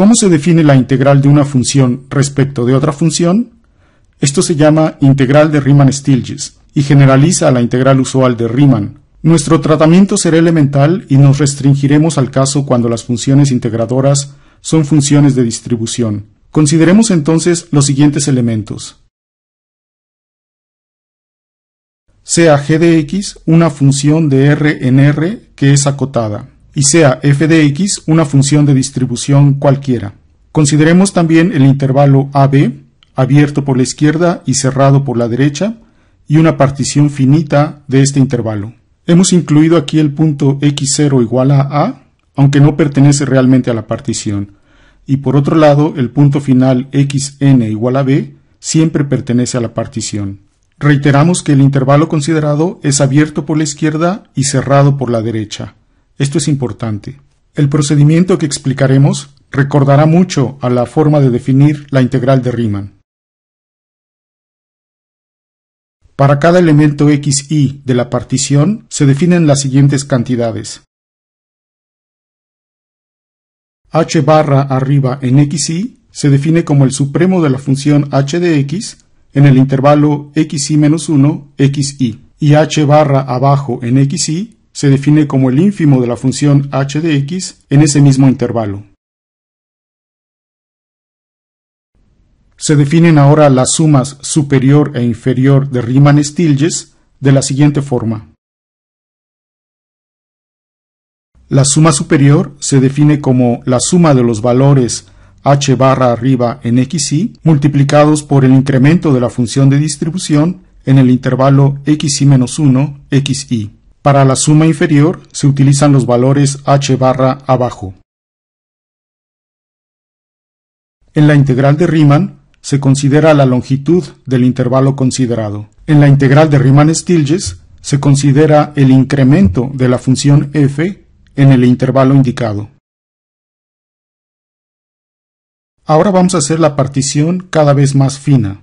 ¿Cómo se define la integral de una función respecto de otra función? Esto se llama integral de Riemann-Stieltjes y generaliza a la integral usual de Riemann. Nuestro tratamiento será elemental y nos restringiremos al caso cuando las funciones integradoras son funciones de distribución. Consideremos entonces los siguientes elementos. Sea g de x una función de R en R que es acotada y sea f de x una función de distribución cualquiera. Consideremos también el intervalo AB, abierto por la izquierda y cerrado por la derecha, y una partición finita de este intervalo. Hemos incluido aquí el punto x0 igual a a, aunque no pertenece realmente a la partición, y por otro lado el punto final xn igual a b siempre pertenece a la partición. Reiteramos que el intervalo considerado es abierto por la izquierda y cerrado por la derecha. Esto es importante. El procedimiento que explicaremos recordará mucho a la forma de definir la integral de Riemann. Para cada elemento xy de la partición se definen las siguientes cantidades. h barra arriba en xy se define como el supremo de la función h de x en el intervalo menos 1 xy, y h barra abajo en xy se define como el ínfimo de la función h de x en ese mismo intervalo. Se definen ahora las sumas superior e inferior de riemann stilges de la siguiente forma. La suma superior se define como la suma de los valores h barra arriba en xy multiplicados por el incremento de la función de distribución en el intervalo xy-1, xy. Para la suma inferior se utilizan los valores h barra abajo. En la integral de Riemann se considera la longitud del intervalo considerado. En la integral de riemann stilges se considera el incremento de la función f en el intervalo indicado. Ahora vamos a hacer la partición cada vez más fina.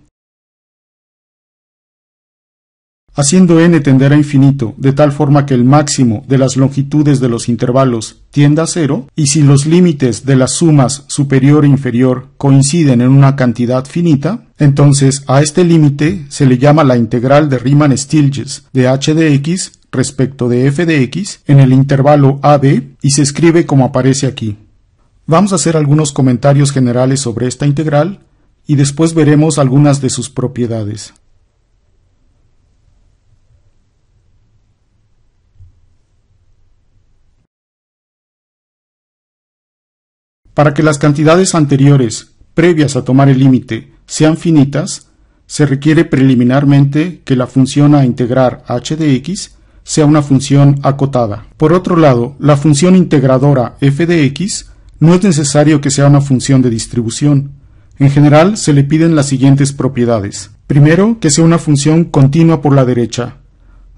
haciendo n tender a infinito, de tal forma que el máximo de las longitudes de los intervalos tienda a cero, y si los límites de las sumas superior e inferior coinciden en una cantidad finita, entonces a este límite se le llama la integral de Riemann-Stieltjes de h de x respecto de f de x en el intervalo AB y se escribe como aparece aquí. Vamos a hacer algunos comentarios generales sobre esta integral y después veremos algunas de sus propiedades. Para que las cantidades anteriores, previas a tomar el límite, sean finitas, se requiere preliminarmente que la función a integrar h de x sea una función acotada. Por otro lado, la función integradora f de x no es necesario que sea una función de distribución. En general, se le piden las siguientes propiedades. Primero, que sea una función continua por la derecha.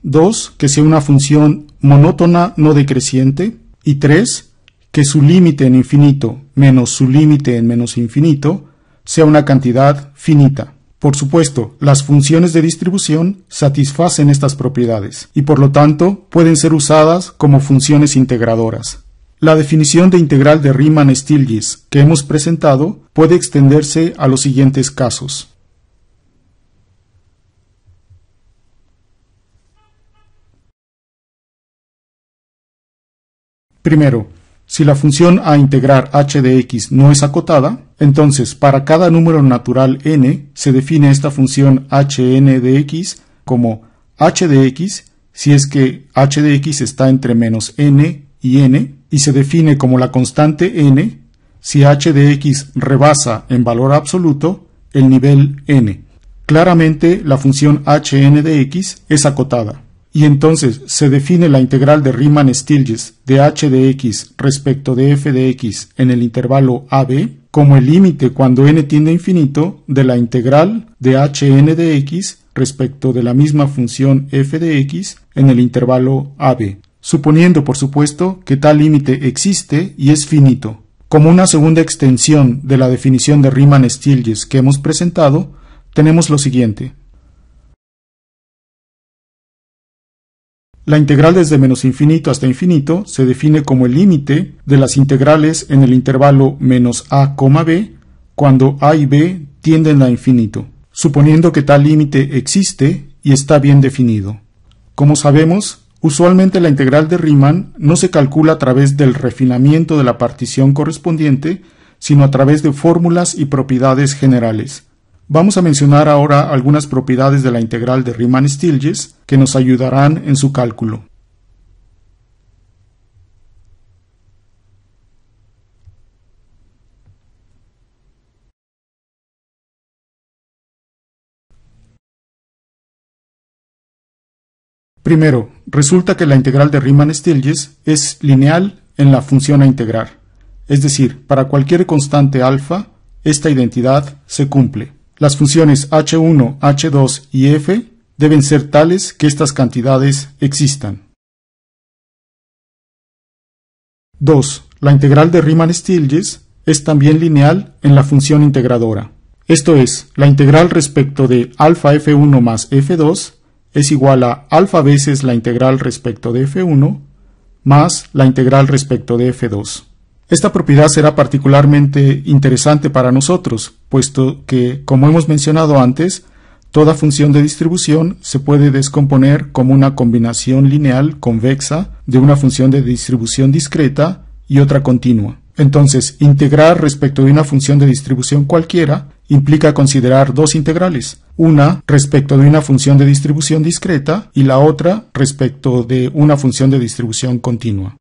Dos, Que sea una función monótona no decreciente. Y tres que su límite en infinito menos su límite en menos infinito sea una cantidad finita. Por supuesto, las funciones de distribución satisfacen estas propiedades y por lo tanto pueden ser usadas como funciones integradoras. La definición de integral de Riemann-Stieltjes que hemos presentado puede extenderse a los siguientes casos. Primero, si la función a integrar h no es acotada, entonces para cada número natural n se define esta función hn de como h si es que h está entre menos n y n y se define como la constante n si h rebasa en valor absoluto el nivel n. Claramente la función hn de es acotada. Y entonces se define la integral de Riemann-Stieltjes de h de x respecto de f de x en el intervalo AB como el límite cuando n tiende a infinito de la integral de hn de x respecto de la misma función f de x en el intervalo AB, suponiendo por supuesto que tal límite existe y es finito. Como una segunda extensión de la definición de Riemann-Stieltjes que hemos presentado, tenemos lo siguiente. La integral desde menos infinito hasta infinito se define como el límite de las integrales en el intervalo menos a, b cuando a y b tienden a infinito, suponiendo que tal límite existe y está bien definido. Como sabemos, usualmente la integral de Riemann no se calcula a través del refinamiento de la partición correspondiente, sino a través de fórmulas y propiedades generales, Vamos a mencionar ahora algunas propiedades de la integral de Riemann-Stieltjes que nos ayudarán en su cálculo. Primero, resulta que la integral de Riemann-Stieltjes es lineal en la función a integrar. Es decir, para cualquier constante alfa, esta identidad se cumple. Las funciones h1, h2 y f deben ser tales que estas cantidades existan. 2. La integral de Riemann-Stieltjes es también lineal en la función integradora. Esto es, la integral respecto de alfa f1 más f2 es igual a alfa veces la integral respecto de f1 más la integral respecto de f2. Esta propiedad será particularmente interesante para nosotros, puesto que, como hemos mencionado antes, toda función de distribución se puede descomponer como una combinación lineal convexa de una función de distribución discreta y otra continua. Entonces, integrar respecto de una función de distribución cualquiera implica considerar dos integrales, una respecto de una función de distribución discreta y la otra respecto de una función de distribución continua.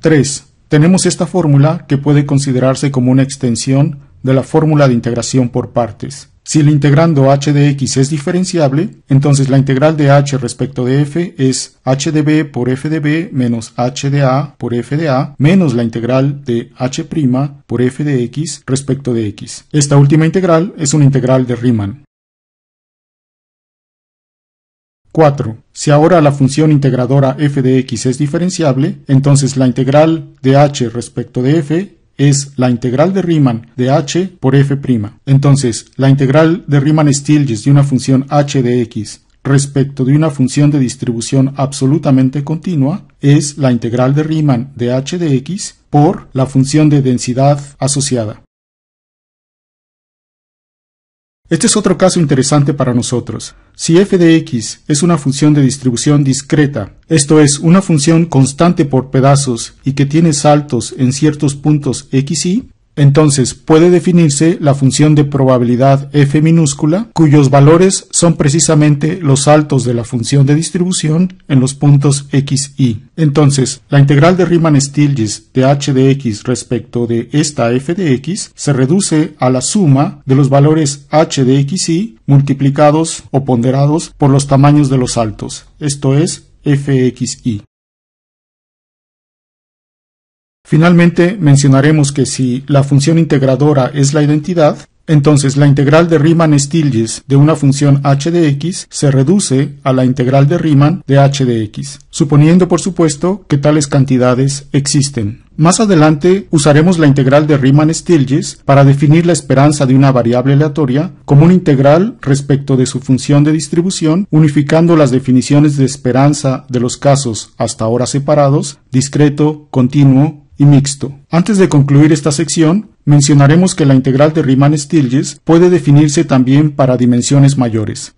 3. Tenemos esta fórmula que puede considerarse como una extensión de la fórmula de integración por partes. Si el integrando h de x es diferenciable, entonces la integral de h respecto de f es h de b por f de b menos h de a por f de a menos la integral de h' por f de x respecto de x. Esta última integral es una integral de Riemann. 4. Si ahora la función integradora f de x es diferenciable, entonces la integral de h respecto de f es la integral de Riemann de h por f'. Entonces, la integral de Riemann-Stieltjes de una función h de x respecto de una función de distribución absolutamente continua es la integral de Riemann de h de x por la función de densidad asociada. Este es otro caso interesante para nosotros. Si f de x es una función de distribución discreta, esto es, una función constante por pedazos y que tiene saltos en ciertos puntos x y, entonces puede definirse la función de probabilidad f minúscula, cuyos valores son precisamente los altos de la función de distribución en los puntos x, y. Entonces, la integral de Riemann-Stieltjes de h de x respecto de esta f de x se reduce a la suma de los valores h de x, y multiplicados o ponderados por los tamaños de los altos, esto es y. Finalmente, mencionaremos que si la función integradora es la identidad, entonces la integral de Riemann-Stieltjes de una función h de x se reduce a la integral de Riemann de h de x, suponiendo por supuesto que tales cantidades existen. Más adelante usaremos la integral de Riemann-Stieltjes para definir la esperanza de una variable aleatoria como una integral respecto de su función de distribución, unificando las definiciones de esperanza de los casos hasta ahora separados, discreto, continuo mixto. Antes de concluir esta sección, mencionaremos que la integral de Riemann-Stieltjes puede definirse también para dimensiones mayores.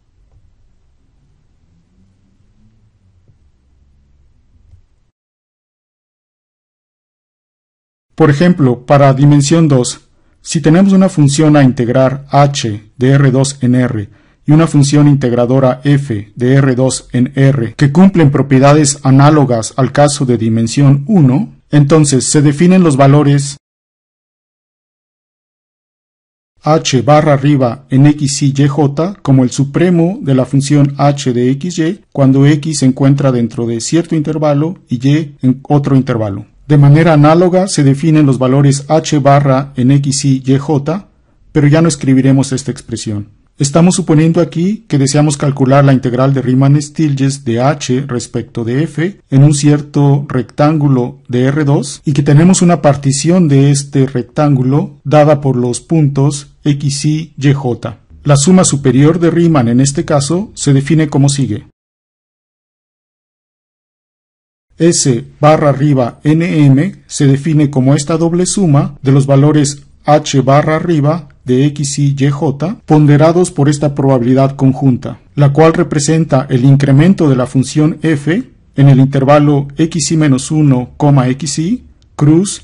Por ejemplo, para dimensión 2, si tenemos una función a integrar h de R2 en R y una función integradora f de R2 en R que cumplen propiedades análogas al caso de dimensión 1, entonces se definen los valores h barra arriba en x, y, j como el supremo de la función h de xy cuando x se encuentra dentro de cierto intervalo y y en otro intervalo. De manera análoga se definen los valores h barra en x, y, j pero ya no escribiremos esta expresión. Estamos suponiendo aquí que deseamos calcular la integral de Riemann-Stieltjes de h respecto de f en un cierto rectángulo de R2 y que tenemos una partición de este rectángulo dada por los puntos x, y, y, j. La suma superior de Riemann en este caso se define como sigue. S barra arriba nm se define como esta doble suma de los valores h barra arriba de X, Y, J ponderados por esta probabilidad conjunta, la cual representa el incremento de la función f en el intervalo x menos 1 xy cruz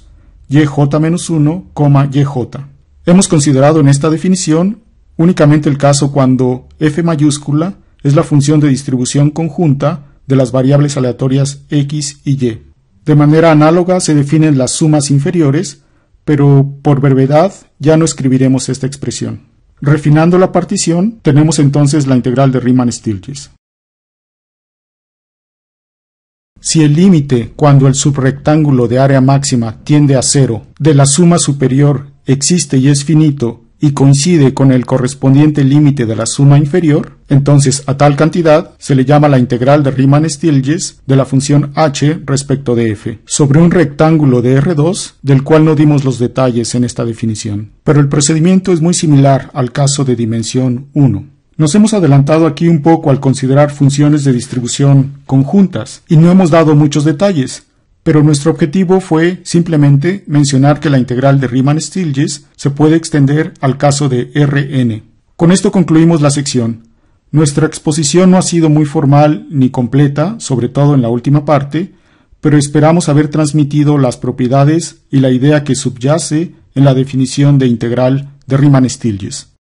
yj-1, yj. Hemos considerado en esta definición únicamente el caso cuando f mayúscula es la función de distribución conjunta de las variables aleatorias x y y. De manera análoga se definen las sumas inferiores pero por brevedad ya no escribiremos esta expresión. Refinando la partición, tenemos entonces la integral de riemann stieltjes Si el límite cuando el subrectángulo de área máxima tiende a cero de la suma superior existe y es finito y coincide con el correspondiente límite de la suma inferior, entonces a tal cantidad se le llama la integral de Riemann-Stieltjes de la función h respecto de f, sobre un rectángulo de R2 del cual no dimos los detalles en esta definición. Pero el procedimiento es muy similar al caso de dimensión 1. Nos hemos adelantado aquí un poco al considerar funciones de distribución conjuntas y no hemos dado muchos detalles, pero nuestro objetivo fue simplemente mencionar que la integral de Riemann-Stieltjes se puede extender al caso de Rn. Con esto concluimos la sección. Nuestra exposición no ha sido muy formal ni completa, sobre todo en la última parte, pero esperamos haber transmitido las propiedades y la idea que subyace en la definición de integral de Riemann-Stieltjes.